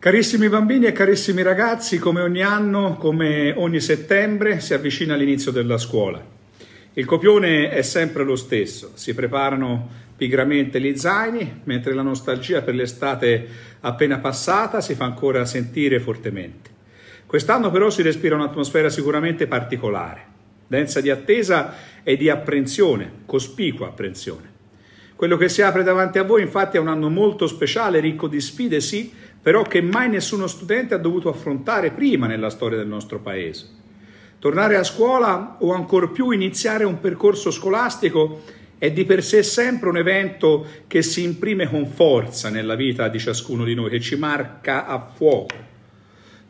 Carissimi bambini e carissimi ragazzi, come ogni anno, come ogni settembre, si avvicina l'inizio della scuola. Il copione è sempre lo stesso, si preparano pigramente gli zaini, mentre la nostalgia per l'estate appena passata si fa ancora sentire fortemente. Quest'anno però si respira un'atmosfera sicuramente particolare, densa di attesa e di apprensione, cospicua apprensione. Quello che si apre davanti a voi infatti è un anno molto speciale, ricco di sfide sì, però che mai nessuno studente ha dovuto affrontare prima nella storia del nostro paese. Tornare a scuola o ancor più iniziare un percorso scolastico è di per sé sempre un evento che si imprime con forza nella vita di ciascuno di noi, che ci marca a fuoco.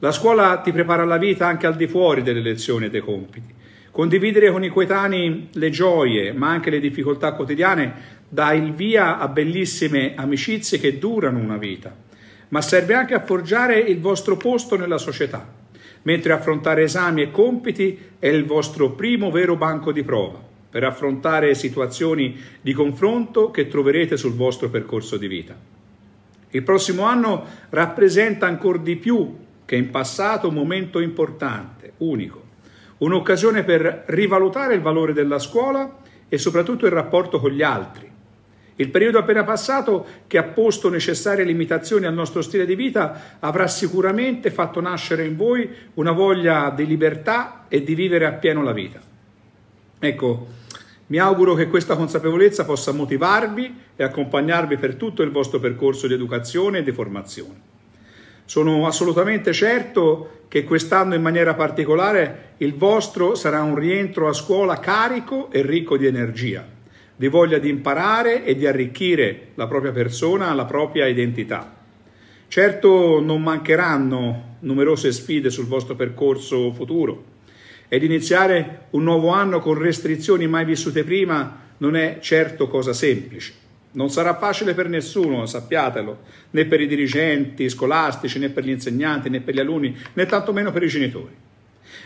La scuola ti prepara alla vita anche al di fuori delle lezioni e dei compiti. Condividere con i coetanei le gioie, ma anche le difficoltà quotidiane, dà il via a bellissime amicizie che durano una vita ma serve anche a forgiare il vostro posto nella società, mentre affrontare esami e compiti è il vostro primo vero banco di prova, per affrontare situazioni di confronto che troverete sul vostro percorso di vita. Il prossimo anno rappresenta ancora di più che in passato un momento importante, unico, un'occasione per rivalutare il valore della scuola e soprattutto il rapporto con gli altri il periodo appena passato, che ha posto necessarie limitazioni al nostro stile di vita, avrà sicuramente fatto nascere in voi una voglia di libertà e di vivere appieno la vita. Ecco, mi auguro che questa consapevolezza possa motivarvi e accompagnarvi per tutto il vostro percorso di educazione e di formazione. Sono assolutamente certo che quest'anno in maniera particolare il vostro sarà un rientro a scuola carico e ricco di energia di voglia di imparare e di arricchire la propria persona, la propria identità. Certo non mancheranno numerose sfide sul vostro percorso futuro ed iniziare un nuovo anno con restrizioni mai vissute prima non è certo cosa semplice. Non sarà facile per nessuno, sappiatelo, né per i dirigenti scolastici, né per gli insegnanti, né per gli alunni, né tantomeno per i genitori.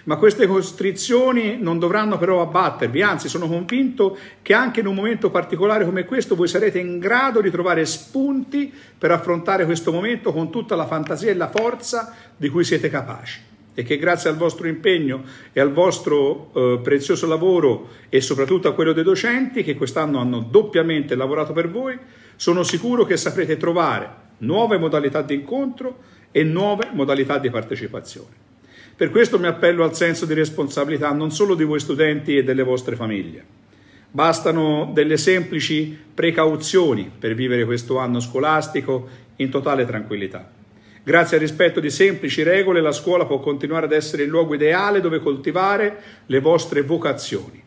Ma queste costrizioni non dovranno però abbattervi, anzi sono convinto che anche in un momento particolare come questo voi sarete in grado di trovare spunti per affrontare questo momento con tutta la fantasia e la forza di cui siete capaci e che grazie al vostro impegno e al vostro eh, prezioso lavoro e soprattutto a quello dei docenti che quest'anno hanno doppiamente lavorato per voi, sono sicuro che saprete trovare nuove modalità di incontro e nuove modalità di partecipazione. Per questo mi appello al senso di responsabilità non solo di voi studenti e delle vostre famiglie. Bastano delle semplici precauzioni per vivere questo anno scolastico in totale tranquillità. Grazie al rispetto di semplici regole la scuola può continuare ad essere il luogo ideale dove coltivare le vostre vocazioni.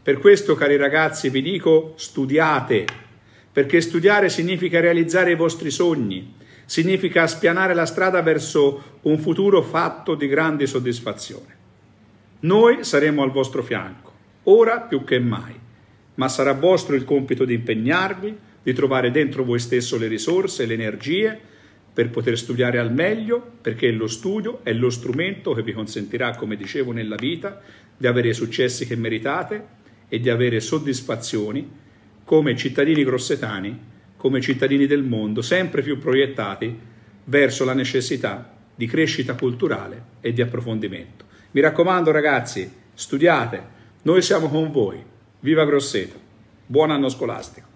Per questo, cari ragazzi, vi dico studiate, perché studiare significa realizzare i vostri sogni, significa spianare la strada verso un futuro fatto di grandi soddisfazioni. Noi saremo al vostro fianco, ora più che mai, ma sarà vostro il compito di impegnarvi, di trovare dentro voi stesso le risorse, le energie per poter studiare al meglio, perché lo studio è lo strumento che vi consentirà, come dicevo, nella vita di avere i successi che meritate e di avere soddisfazioni come cittadini grossetani come cittadini del mondo, sempre più proiettati verso la necessità di crescita culturale e di approfondimento. Mi raccomando ragazzi, studiate, noi siamo con voi. Viva Grosseto, buon anno scolastico!